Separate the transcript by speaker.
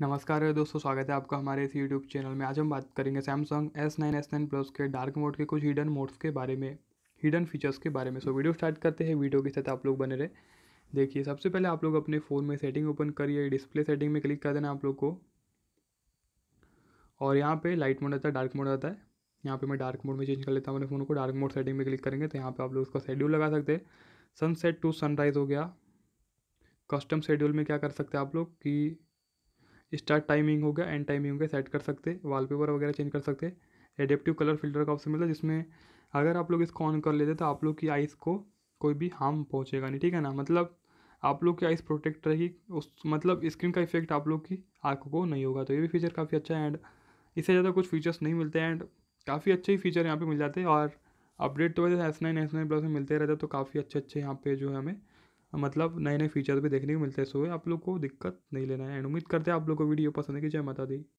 Speaker 1: नमस्कार दोस्तों स्वागत है आपका हमारे इस यूट्यूब चैनल में आज हम बात करेंगे Samsung S nine S nine plus के डार्क मोड के कुछ हिडन मोड्स के बारे में हिडन फीचर्स के बारे में सो वीडियो स्टार्ट करते हैं वीडियो के साथ आप लोग बने रहे देखिए सबसे पहले आप लोग अपने फ़ोन में सेटिंग ओपन करिए डिस्प्ले सेटिंग में क्लिक कर देना आप लोग को और यहाँ पर लाइट मोड आता है डार्क मोड आता है यहाँ पर मैं डार्क मोड में चेंज कर लेता हूँ अपने फ़ोन को डार्क मोड सेटिंग में क्लिक करेंगे तो यहाँ पर आप लोग उसका शेड्यूल लगा सकते हैं सनसेट टू सनराइज़ हो गया कस्टम शेड्यूल में क्या कर सकते हैं आप लोग कि स्टार्ट टाइमिंग हो गया एंड टाइमिंग हो गया सेट कर सकते वॉलपेपर वगैरह चेंज कर सकते एडेप्टिव कलर फिल्टर का ऑप्शन मिलता है जिसमें अगर आप लोग इसको ऑन कर लेते तो आप लोग की आइस को कोई भी हार्म पहुँचेगा नहीं ठीक है ना मतलब आप लोग की आइस प्रोटेक्ट रहेगी उस मतलब स्क्रीन का इफेक्ट आप लोग की आँखों को नहीं होगा तो ये भी फीचर काफ़ी अच्छा है एंड इससे ज़्यादा कुछ फीचर्स नहीं मिलते एंड काफ़ी अच्छे ही फीचर यहाँ पे मिल जाते हैं और अपडेट तो वैसे S nine S nine plus में मिलते रहते तो काफ़ी अच्छे अच्छे यहाँ पे जो है हमें मतलब नए नए फीचर भी देखने को मिलते हैं सो आप लोग को दिक्कत नहीं लेना है एंड उम्मीद करते हैं आप लोग को वीडियो पसंद है कि जय माता दी